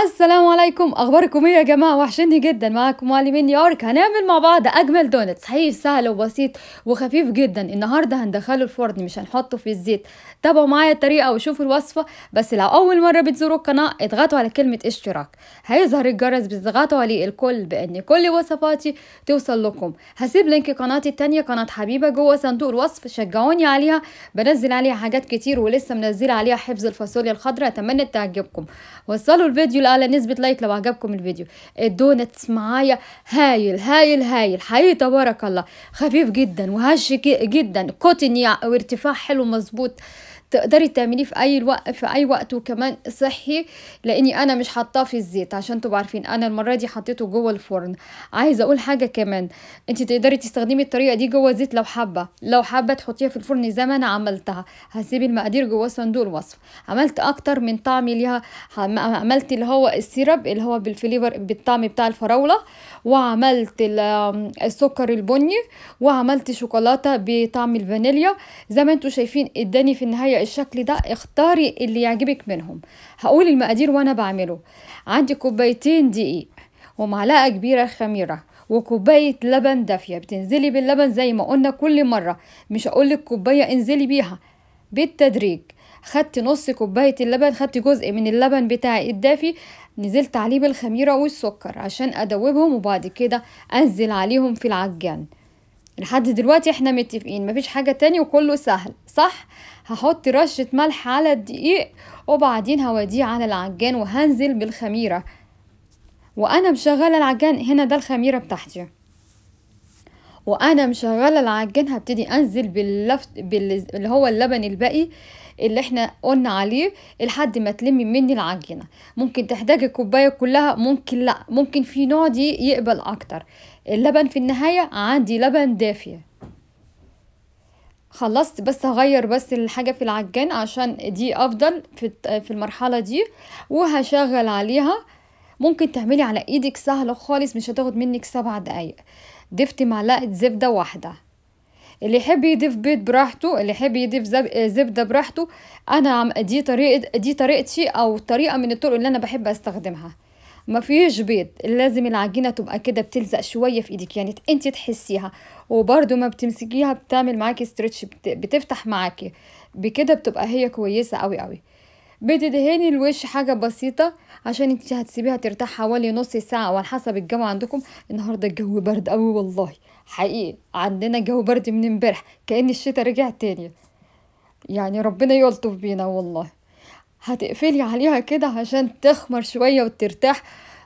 السلام عليكم اخباركم ايه يا جماعه وحشني جدا معاكم مالي من نيويورك هنعمل مع بعض اجمل دونت صحيح سهل وبسيط وخفيف جدا النهارده هندخله الفرن مش هنحطه في الزيت تابعوا معايا الطريقه وشوفوا الوصفه بس لو اول مره بتزوروا القناه اضغطوا على كلمه اشتراك هيظهر الجرس بتضغطوا عليه الكل بان كل وصفاتي توصل لكم هسيب لينك قناتي التانية قناه حبيبه جوه صندوق الوصف شجعوني عليها بنزل عليها حاجات كتير ولسه منزله عليها حفظ الفاصوليا الخضراء اتمنى تعجبكم وصلوا الفيديو الآلة نسبه لايك لو عجبكم الفيديو الدونتس معايا هايل هايل هايل حقيقي تبارك الله خفيف جدا وهش جدا كوتن وارتفاع حلو مظبوط تقدري تعمليه في اي وقت في اي وقت وكمان صحي لاني انا مش حاطاه في الزيت عشان تبقوا عارفين انا المره دي حطيته جوه الفرن عايزه اقول حاجه كمان انت تقدري تستخدمي الطريقه دي جوه الزيت لو حابه لو حابه تحطيها في الفرن زي ما انا عملتها هسيب المقادير جوه صندوق الوصف عملت اكتر من طعم ليها عملت اللي هو السيرب اللي هو بالفليفر بالطعم بتاع الفراوله وعملت السكر البني وعملت شوكولاته بطعم الفانيليا زي ما انتوا شايفين اداني في النهايه الشكل ده اختاري اللي يعجبك منهم هقول المقادير وانا بعمله عندي كوبايتين دقيق ومعلقه كبيره خميره وكوباية لبن دافية بتنزلي باللبن زي ما قلنا كل مرة مش هقولك كوباية انزلي بيها بالتدريج خدت نص كوباية اللبن خدت جزء من اللبن بتاعي الدافي نزلت عليه بالخميرة والسكر عشان أدوبهم وبعد كده أنزل عليهم في العجان لحد دلوقتي احنا متفقين مفيش حاجة تاني وكله سهل صح؟ هحط رشة ملح على الدقيق وبعدين هوديه على العجان وهنزل بالخميرة وأنا مشغلة العجان هنا ده الخميرة بتاعتي وانا مشغله العجين هبتدي انزل باللفت اللي هو اللبن الباقي اللي احنا قلنا عليه لحد ما تلمي مني العجينه ممكن تحتاجي الكوبايه كلها ممكن لا ممكن في نوع دي يقبل اكتر اللبن في النهايه عندي لبن دافي خلصت بس هغير بس الحاجة في العجان عشان دي أفضل في في المرحلة دي وهشغل عليها ممكن تعملي على ايدك سهلة خالص مش هتاخد منك سبع دقايق ضفت معلقة زبدة واحدة اللي يحب يضيف بيض براحته اللي يحب يضيف آه، زبدة براحته أنا عم دي طريقة دي طريقتي أو طريقة من الطرق اللي أنا بحب أستخدمها ما فيش بيض لازم العجينه تبقى كده بتلزق شويه في ايدك يعني انت تحسيها وبرده ما بتمسكيها بتعمل معاكي ستريتش بتفتح معاكي بكده بتبقى هي كويسه قوي قوي بتدهني الوش حاجة بسيطة عشان انت هتسيبيها ترتاح حوالي نص ساعة وعلى على حسب الجو عندكم النهاردة الجو برد قوي والله حقيقي عندنا جو برد من امبارح كأن الشتاء رجع تاني يعني ربنا يلطف بينا والله هتقفلي عليها كده عشان تخمر شوية وترتاح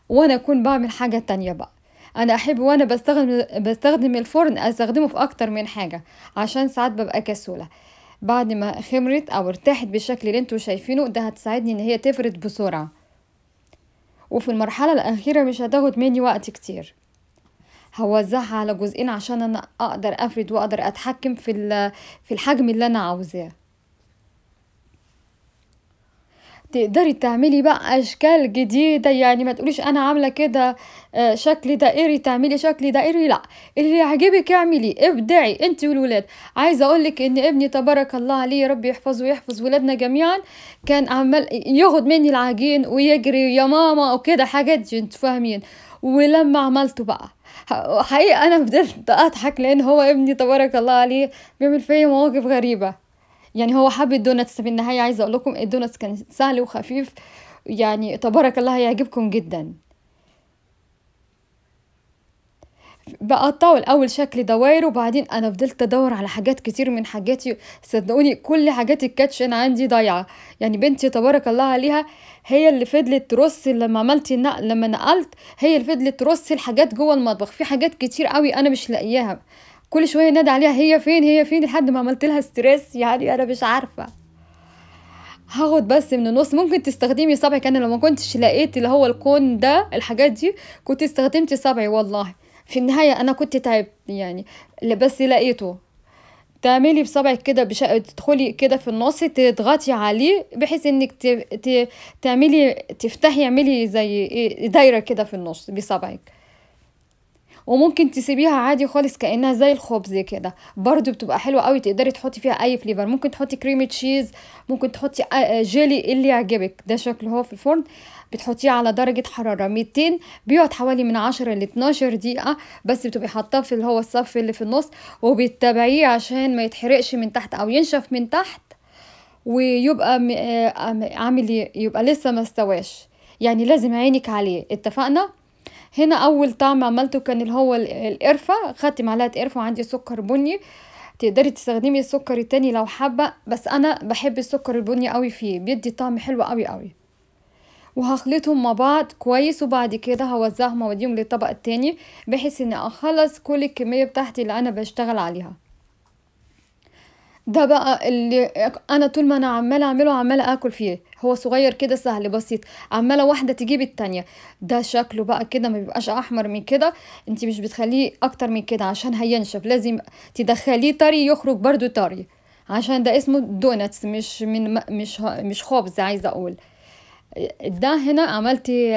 وانا اكون بعمل حاجة تانية بقى انا احب وانا بستخدم بستخدم الفرن استخدمه في اكتر من حاجة عشان ساعات ببقى كسولة بعد ما خمرت او ارتاحت بالشكل اللي انتوا شايفينه ده هتساعدني ان هي تفرد بسرعة وفي المرحلة الاخيرة مش هتاخد مني وقت كتير هوزعها على جزئين عشان انا اقدر افرد واقدر اتحكم في في الحجم اللي انا عاوزاه تقدري تعملي بقى اشكال جديده يعني ما تقوليش انا عامله كده آه، شكل دائري تعملي شكل دائري لا اللي يعجبك اعملي ابدعي انت والولاد عايزه اقول لك ان ابني تبارك الله عليه ربي يحفظه ويحفظ ولادنا جميعا كان عمال ياخد مني العجين ويجري يا ماما وكده حاجات انتوا فاهمين ولما عملته بقى حقيقه انا بدأت اضحك لان هو ابني تبارك الله عليه بيعمل فيا مواقف غريبه يعني هو حب الدوناتس في النهاية عايزة أقول لكم الدوناتس كان سهل وخفيف يعني تبارك الله هيعجبكم جدا بقى الأول اول شكل دواير وبعدين انا فضلت ادور على حاجات كتير من حاجاتي صدقوني كل حاجات الكاتش انا عندي ضايعه يعني بنتي تبارك الله عليها هي اللي فضلت ترص لما عملت لما نقلت هي اللي فضلت ترص الحاجات جوه المطبخ في حاجات كتير قوي انا مش لاقياها كل شويه نادي عليها هي فين هي فين لحد ما عملت لها ستريس يعني انا مش عارفه هاخد بس من النص ممكن تستخدمي صبعك انا لو ما كنتش لقيت اللي هو الكون ده الحاجات دي كنت استخدمت صبعي والله في النهايه انا كنت تعبت يعني بس لقيته تعملي بصبعك كده بش... تدخلي كده في النص تضغطي عليه بحيث انك ت... ت... تعملي تفتحي اعملي زي إيه، دايره كده في النص بصبعك وممكن تسيبيها عادي خالص كانها زي الخبز كده برضو بتبقى حلوه قوي تقدري تحطي فيها اي فليفر ممكن تحطي كريمي تشيز ممكن تحطي جيلي إيه اللي يعجبك ده شكله هو في الفرن بتحطيه على درجة حرارة 200 بيقعد حوالي من 10 ل 12 دقيقة بس بتبقي حاطاه في اللي هو الصف اللي في النص وبتتابعيه عشان ما يتحرقش من تحت او ينشف من تحت ويبقى آه، عامل يبقى لسه ما استواش يعني لازم عينك عليه اتفقنا هنا اول طعم عملته كان اللي هو القرفه خدت معلقه قرفه وعندي سكر بني تقدري تستخدمي السكر التاني لو حابه بس انا بحب السكر البني قوي فيه بيدي طعم حلو قوي قوي وهخلطهم مع بعض كويس وبعد كده هوزعهم واديهم للطبق التاني بحيث اني اخلص كل الكميه بتاعتي اللي انا بشتغل عليها ده بقى اللي انا طول ما انا عماله اعمله عماله اكل فيه هو صغير كده سهل بسيط عماله واحده تجيب التانية ده شكله بقى كده ما بيبقاش احمر من كده انت مش بتخليه اكتر من كده عشان هينشف لازم تدخليه طري يخرج برضو طري عشان ده اسمه دوناتس مش من مش مش خبز عايزه اقول ده هنا عملتي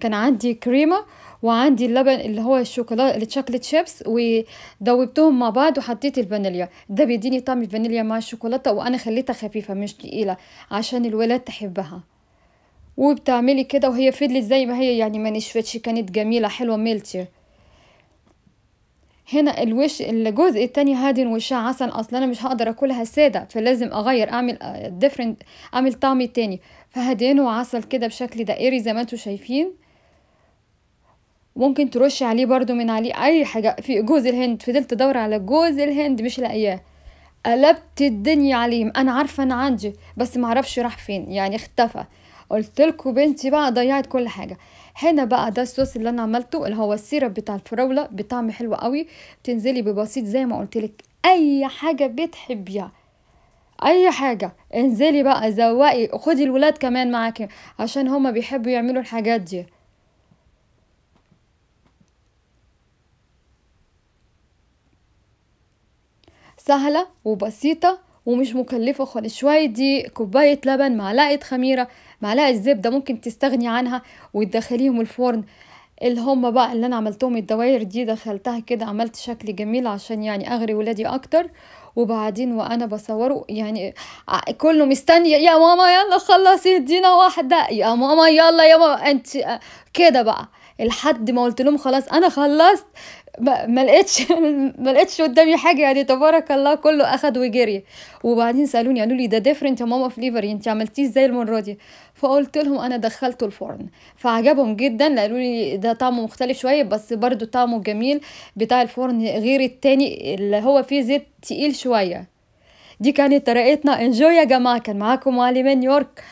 كان عندي كريمه وعندي اللبن اللي هو الشوكولاته التشوكليت شيبس ودوبتهم مع بعض وحطيت الفانيليا ده بيديني طعم الفانيليا مع الشوكولاته وانا خليتها خفيفه مش تقيله عشان الولاد تحبها وبتعملي كده وهي فضلت زي ما هي يعني ما نشفتش كانت جميله حلوه ميلتي هنا الوش الجزء التاني هادن وشها عسل اصل انا مش هقدر اكلها ساده فلازم اغير اعمل ديفرنت آه، اعمل طعم تاني فهدينه عسل كده بشكل دائري زي ما انتم شايفين ممكن ترش عليه برضو من عليه اي حاجه في جوز الهند فضلت ادور على جوز الهند مش لاقياه قلبت الدنيا عليه انا عارفه انا عندي بس معرفش راح فين يعني اختفى قلت لكم بنتي بقى ضيعت كل حاجه هنا بقى ده الصوص اللي انا عملته اللي هو السيرب بتاع الفراوله بطعم حلو قوي بتنزلي ببسيط زي ما قلت لك اي حاجه بتحبيها اي حاجه انزلي بقى زوقي خدي الولاد كمان معاكي عشان هما بيحبوا يعملوا الحاجات دي سهله وبسيطه ومش مكلفة خالص شوية دي كوباية لبن معلقة خميرة معلقة زبدة ممكن تستغني عنها وتدخليهم الفرن اللي هم بقى اللي انا عملتهم الدواير دي دخلتها كده عملت شكل جميل عشان يعني اغري ولادي اكتر وبعدين وانا بصوره يعني كله مستني يا ماما يلا خلصي ادينا واحده يا ماما يلا يا ماما انت آه، كده بقى لحد ما قلت لهم خلاص انا خلصت ما لقيتش ما لقيتش قدامي حاجه يعني تبارك الله كله اخد وجري وبعدين سالوني قالوا لي ده ديفرنت يا ماما فليفري انت عملتيه ازاي المره دي فقلت لهم انا دخلته الفرن فعجبهم جدا قالوا لي ده طعمه مختلف شويه بس برده طعمه جميل بتاع الفرن غير التاني اللي هو فيه زيت تقيل شويه دي كانت طريقتنا انجوي يا جماعه كان معاكم علي من نيويورك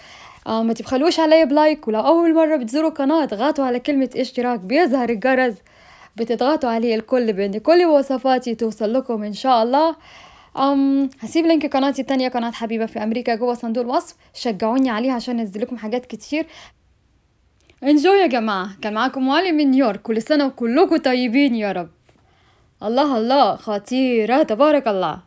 آه ما تبخلوش عليا بلايك ولو اول مره بتزوروا قناه اضغطوا على كلمه اشتراك بيظهر الجرس بتضغطوا عليه الكل بان كل وصفاتي توصل لكم ان شاء الله أم هسيب لينك قناتي التانية قناة حبيبة في أمريكا جوا صندوق الوصف شجعوني عليها عشان أنزل لكم حاجات كتير انجو يا جماعة كان معاكم والي من نيويورك كل سنة وكلكم طيبين يا رب الله الله خطيرة تبارك الله